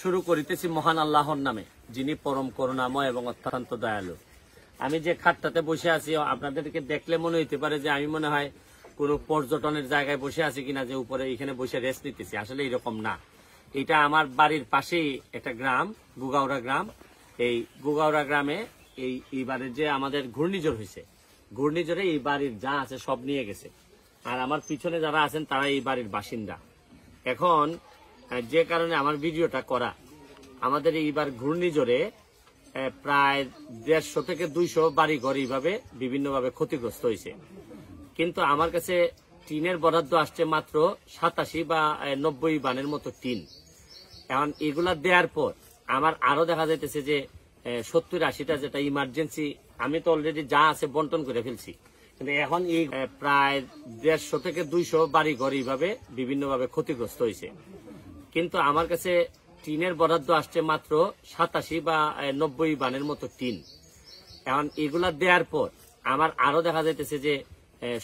শুরু করিতেছি মহান আল্লাহর নামে যিনি পরম করুণাময় এবং অত্যন্ত দয়ালু আমি যে খাটটাতে বসে আছি আপনাদেরকে দেখলে মনে হইতে পারে যে আমি মনে হয় কোনো পর্যটনের জায়গায় বসে আছি কিনা যে উপরে এখানে বসে রেস্ট নিতেছি আসলে এরকম না এটা আমার বাড়ির পাশেই একটা গ্রাম গুগাওরা গ্রাম এই গুগাওরা গ্রামে এই এইবারের যে আমাদের ঘূর্ণিঝড় হয়েছে ঘূর্ণিঝড়ে এই বাড়ির যা আছে সব নিয়ে গেছে আর আমার পিছনে যারা আছেন তারা এই বাড়ির বাসিন্দা এখন হ্যাঁ, যে কারণে আমার ভিডিওটা করা আমাদের এইবার ঘূর্ণিঝড়ে প্রায় দেড়শো থেকে দুইশো বাড়ি ঘর এইভাবে বিভিন্নভাবে ক্ষতিগ্রস্ত হয়েছে কিন্তু আমার কাছে টিনের বরাদ্দ আসছে মাত্র সাতাশি বা নব্বই বানের মতো টিন এখন এগুলা দেওয়ার পর আমার আরো দেখা যাইতেছে যে সত্তর আশিটা যেটা ইমার্জেন্সি আমি তো অলরেডি যা আছে বন্টন করে ফেলছি কিন্তু এখন এই প্রায় দেড়শো থেকে দুইশো বাড়ি ঘর এইভাবে বিভিন্নভাবে ক্ষতিগ্রস্ত হয়েছে কিন্তু আমার কাছে টিনের বরাদ্দ আসছে মাত্র সাতাশি বা নব্বই বানের মতো টিন এখন এগুলা দেওয়ার পর আমার আরো দেখা যাইতেছে যে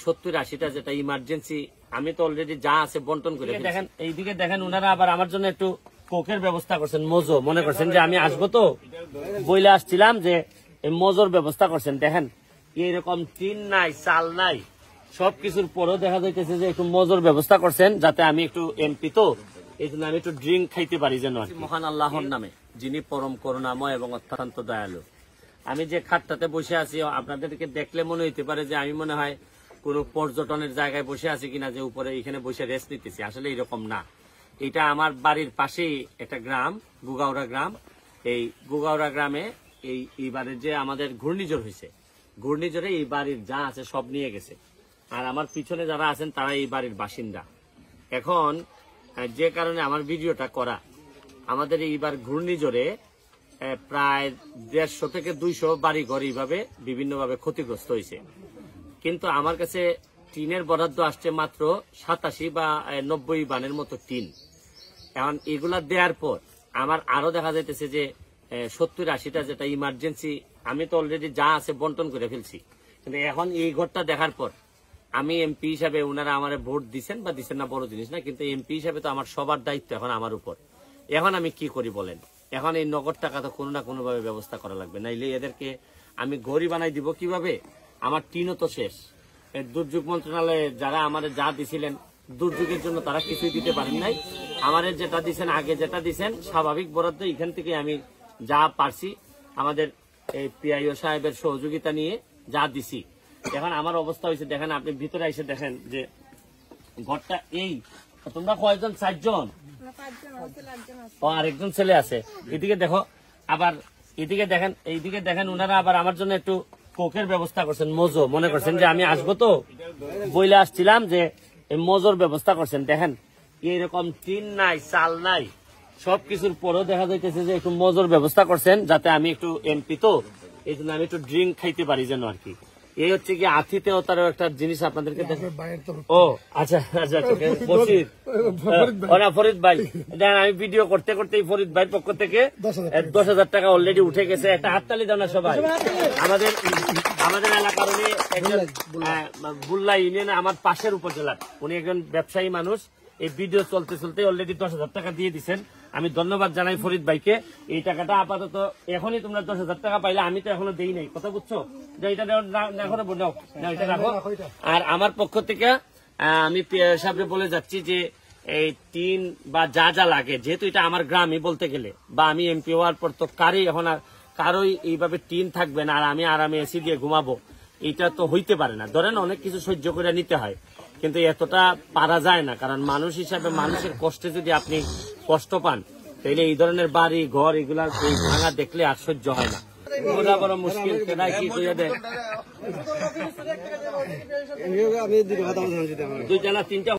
সত্তর আশিটা যেটা ইমার্জেন্সি আমি তো অলরেডি যা আছে বন্টন করে দেখেন এইদিকে দেখেন উনারা আবার আমার জন্য একটু কোকের ব্যবস্থা করছেন মজো মনে করছেন যে আমি আসবো তো বইলে আসছিলাম যে মজোর ব্যবস্থা করছেন দেখেন এইরকম টিন নাই চাল নাই সবকিছুর পরও দেখা যাইতেছে যে একটু মজোর ব্যবস্থা করছেন যাতে আমি একটু এমপি তো এই আমি একটু ড্রিঙ্ক খাইতে পারি যেন মহান আল্লাহর নামে যিনি পরম করুণাময় এবং অত্যন্ত দয়ালু আমি যে খাটটাতে বসে আছি আপনাদেরকে দেখলে মনে হইতে পারে যে আমি মনে হয় কোন পর্যটনের জায়গায় বসে আছি কিনা যে উপরে এখানে বসে রেস্ট নিতেছি আসলে এরকম না এটা আমার বাড়ির পাশেই একটা গ্রাম গুগাওড়া গ্রাম এই গুগাওড়া গ্রামে এই এইবারের যে আমাদের ঘূর্ণিঝড় হয়েছে ঘূর্ণিঝড়ে এই বাড়ির যা আছে সব নিয়ে গেছে আর আমার পিছনে যারা আছেন তারা এই বাড়ির বাসিন্দা এখন হ্যাঁ, যে কারণে আমার ভিডিওটা করা আমাদের এইবার ঘূর্ণিঝড়ে প্রায় দেড়শো থেকে দুইশো বাড়ি ঘর এইভাবে বিভিন্নভাবে ক্ষতিগ্রস্ত হয়েছে কিন্তু আমার কাছে টিনের বরাদ্দ আসছে মাত্র সাতাশি বা নব্বই বানের মতো টিন এখন এগুলা দেওয়ার পর আমার আরো দেখা যাইতেছে যে সত্তর আশিটা যেটা ইমার্জেন্সি আমি তো অলরেডি যা আছে বন্টন করে ফেলছি কিন্তু এখন এই ঘরটা দেখার পর আমি এমপি হিসাবে ওনারা আমার ভোট দিচ্ছেন বা দিচ্ছেন না বড় জিনিস না কিন্তু এমপি হিসাবে তো আমার সবার দায়িত্ব এখন আমার উপর এখন আমি কি করি বলেন এখন এই নগদ টাকা তো কোনো না কোনোভাবে ব্যবস্থা করা লাগবে নাইলে এদেরকে আমি গড়ি বানাই দিব কিভাবে আমার টিনও তো শেষ দুর্যোগ মন্ত্রণালয়ে যারা আমাদের যা দিছিলেন দুর্যোগের জন্য তারা কিছুই দিতে পারেন নাই আমাদের যেটা দিচ্ছেন আগে যেটা দিচ্ছেন স্বাভাবিক বরাদ্দ এখান থেকে আমি যা পারছি আমাদের এই পিআইও সাহেবের সহযোগিতা নিয়ে যা দিছি এখন আমার অবস্থা হয়েছে দেখেন আপনি ভিতরে এসে দেখেন যে ঘরটা এই তোমরা কয়েকজন চারজন ও আরেকজন ছেলে আছে এদিকে দেখো আবার এদিকে দেখেন এইদিকে দেখেন ওনারা আবার আমার জন্য একটু কোকের ব্যবস্থা করছেন মজো মনে করছেন যে আমি আসবো তো বইলে আসছিলাম যে মজোর ব্যবস্থা করছেন দেখেন এইরকম টিন নাই চাল নাই সবকিছুর পরেও দেখা যাইতেছে যে একটু মজোর ব্যবস্থা করছেন যাতে আমি একটু এমপি তো এই জন্য আমি একটু ড্রিঙ্ক খাইতে পারি যেন আর কি এই হচ্ছে কি আতিথেয়তার একটা জিনিস আপনাদেরকে ও আচ্ছা আচ্ছা, আচ্ছা বসির ফরিদ ভাই দেখেন আমি ভিডিও করতে করতে ফরিদ ভাইয়ের পক্ষ থেকে দশ হাজার টাকা অলরেডি উঠে গেছে একটা হাততালি দাও না সবাই আমাদের আমাদের এলাকার উনি একজন বুল্লা ইউনিয়ন আমার পাশের উপজেলার উনি একজন ব্যবসায়ী মানুষ এই ভিডিও চলতে চলতে অলরেডি দশ হাজার টাকা দিয়ে দিচ্ছেন আমি ধন্যবাদ জানাই ফরিদ ভাইকে এই টাকাটা আপাতত এখনই তোমরা দশ হাজার টাকা পাইলে আমি তো এখনো দেই নাই কথা বুঝছো যে এটা এখনো নাও রাখো আর আমার পক্ষ থেকে আমি সাহেবরে বলে যাচ্ছি যে এই টিন বা যা যা লাগে যেহেতু এটা আমার গ্রামই বলতে গেলে বা আমি এমপি হওয়ার পর তো কারই এখন আর কারোই এইভাবে টিন থাকবে না আর আমি আরামে এসি দিয়ে ঘুমাবো এটা তো হইতে পারে না ধরেন অনেক কিছু সহ্য করে নিতে হয় কিন্তু এতটা পারা যায় না কারণ মানুষ হিসাবে মানুষের কষ্টে যদি আপনি কষ্ট পান তাহলে এই ধরনের বাড়ি ঘর এগুলা ভাঙা দেখলে আর সহ্য হয় না বোঝা বড় না তিনটা